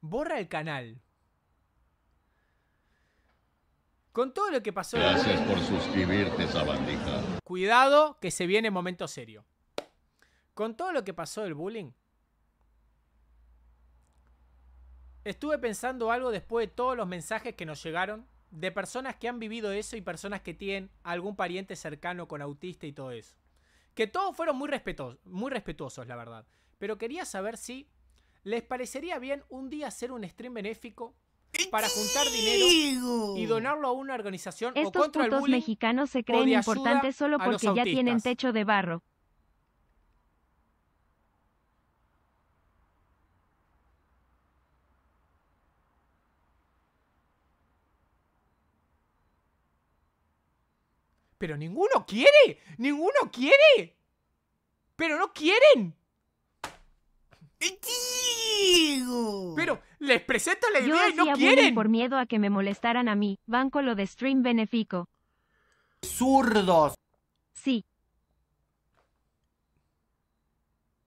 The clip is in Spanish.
borra el canal. Con todo lo que pasó. Gracias por suscribirte, Bandita. Cuidado, que se viene momento serio. Con todo lo que pasó del bullying. Estuve pensando algo después de todos los mensajes que nos llegaron de personas que han vivido eso y personas que tienen algún pariente cercano con autista y todo eso. Que todos fueron muy, respetuosos, muy respetuosos, la verdad. Pero quería saber si ¿Les parecería bien un día hacer un stream benéfico para juntar dinero y donarlo a una organización Estos o contra el bullying, mexicanos se creen importantes solo porque ya tienen techo de barro. Pero ninguno quiere, ninguno quiere. Pero no quieren. Les presento la idea y no quieren. Por miedo a que me molestaran a mí, banco lo de Stream Benefico. Zurdos.